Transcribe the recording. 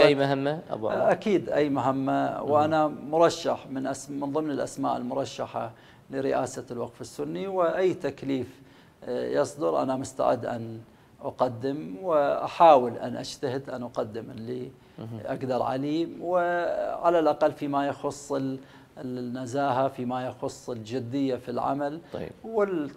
اي مهمه ابو عمر. اكيد اي مهمه وانا مرشح من أسم من ضمن الاسماء المرشحه لرئاسه الوقف السني واي تكليف آه، يصدر انا مستعد ان اقدم واحاول ان اجتهد ان اقدم اللي اقدر عليه وعلى الاقل فيما يخص النزاهه فيما يخص الجديه في العمل طيب